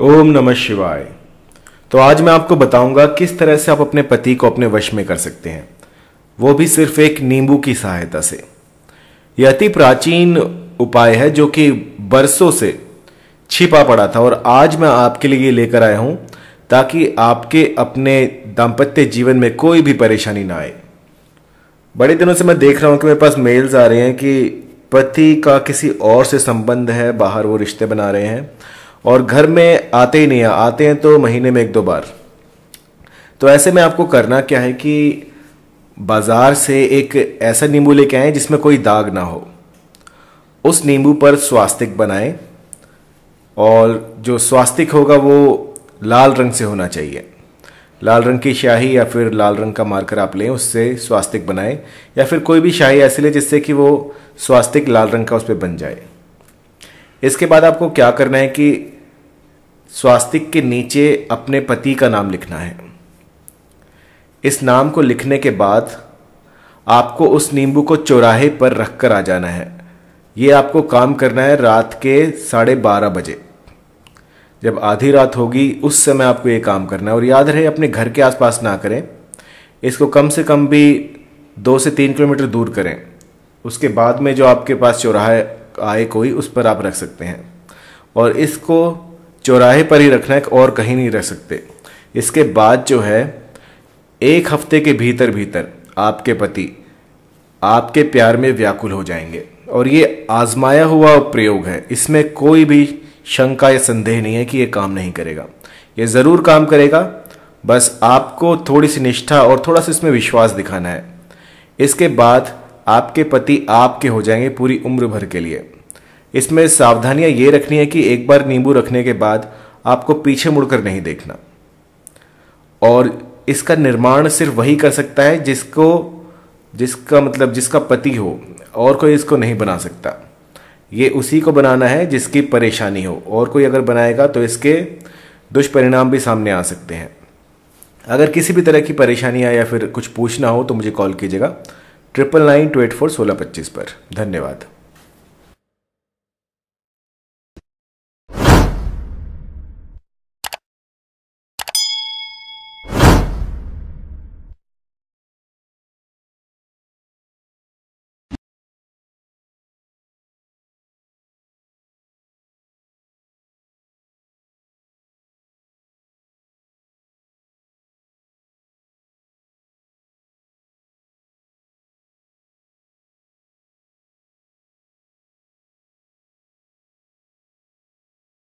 ओम नमः शिवाय तो आज मैं आपको बताऊंगा किस तरह से आप अपने पति को अपने वश में कर सकते हैं वो भी सिर्फ एक नींबू की सहायता से यह अति प्राचीन उपाय है जो कि बरसों से छिपा पड़ा था और आज मैं आपके लिए लेकर आया हूं ताकि आपके अपने दाम्पत्य जीवन में कोई भी परेशानी ना आए बड़े दिनों से मैं देख रहा हूं कि मेरे पास मेल्स आ रहे हैं कि पति का किसी और से संबंध है बाहर वो रिश्ते बना रहे हैं और घर में आते ही नहीं आते हैं तो महीने में एक दो बार तो ऐसे में आपको करना क्या है कि बाज़ार से एक ऐसा नींबू लेके आए जिसमें कोई दाग ना हो उस नींबू पर स्वास्तिक बनाए और जो स्वास्तिक होगा वो लाल रंग से होना चाहिए लाल रंग की शाही या फिर लाल रंग का मार्कर आप लें उससे स्वास्तिक बनाएं या फिर कोई भी शाही ऐसी लें जिससे कि वो स्वास्तिक लाल रंग का उस पर बन जाए इसके बाद आपको क्या करना है कि स्वास्तिक के नीचे अपने पति का नाम लिखना है इस नाम को लिखने के बाद आपको उस नींबू को चौराहे पर रख कर आ जाना है ये आपको काम करना है रात के साढ़े बारह बजे जब आधी रात होगी उस समय आपको ये काम करना है और याद रहे अपने घर के आसपास ना करें इसको कम से कम भी दो से तीन किलोमीटर दूर करें उसके बाद में जो आपके पास चौराहे आए कोई उस पर आप रख सकते हैं और इसको चौराहे पर ही रखना है और कहीं नहीं रख सकते इसके बाद जो है एक हफ्ते के भीतर भीतर आपके पति आपके प्यार में व्याकुल हो जाएंगे और ये आजमाया हुआ प्रयोग है इसमें कोई भी शंका या संदेह नहीं है कि ये काम नहीं करेगा ये ज़रूर काम करेगा बस आपको थोड़ी सी निष्ठा और थोड़ा सा इसमें विश्वास दिखाना है इसके बाद आपके पति आपके हो जाएंगे पूरी उम्र भर के लिए इसमें सावधानियां ये रखनी है कि एक बार नींबू रखने के बाद आपको पीछे मुड़कर नहीं देखना और इसका निर्माण सिर्फ वही कर सकता है जिसको जिसका मतलब जिसका पति हो और कोई इसको नहीं बना सकता ये उसी को बनाना है जिसकी परेशानी हो और कोई अगर बनाएगा तो इसके दुष्परिणाम भी सामने आ सकते हैं अगर किसी भी तरह की परेशानी आए या फिर कुछ पूछना हो तो मुझे कॉल कीजिएगा triple nine two eight four सोलह पच्चीस पर धन्यवाद